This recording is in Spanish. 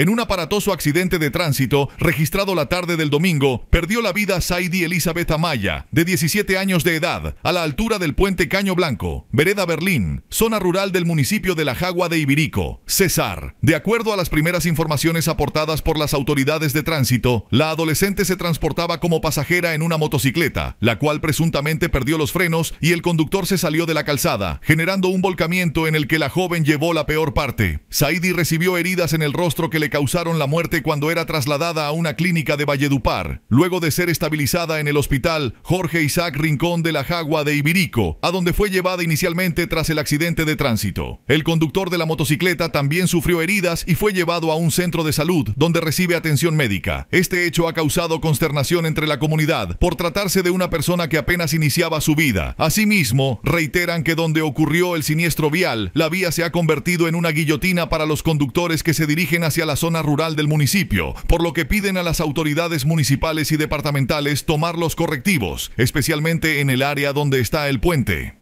En un aparatoso accidente de tránsito registrado la tarde del domingo, perdió la vida Saidi Elizabeth Amaya, de 17 años de edad, a la altura del puente Caño Blanco, Vereda Berlín, zona rural del municipio de La Jagua de Ibirico, Cesar. De acuerdo a las primeras informaciones aportadas por las autoridades de tránsito, la adolescente se transportaba como pasajera en una motocicleta, la cual presuntamente perdió los frenos y el conductor se salió de la calzada, generando un volcamiento en el que la joven llevó la peor parte. Saidi recibió heridas en el rostro que le causaron la muerte cuando era trasladada a una clínica de Valledupar, luego de ser estabilizada en el hospital Jorge Isaac Rincón de la Jagua de Ibirico, a donde fue llevada inicialmente tras el accidente de tránsito. El conductor de la motocicleta también sufrió heridas y fue llevado a un centro de salud, donde recibe atención médica. Este hecho ha causado consternación entre la comunidad por tratarse de una persona que apenas iniciaba su vida. Asimismo, reiteran que donde ocurrió el siniestro vial, la vía se ha convertido en una guillotina para los conductores que se dirigen hacia la la zona rural del municipio, por lo que piden a las autoridades municipales y departamentales tomar los correctivos, especialmente en el área donde está el puente.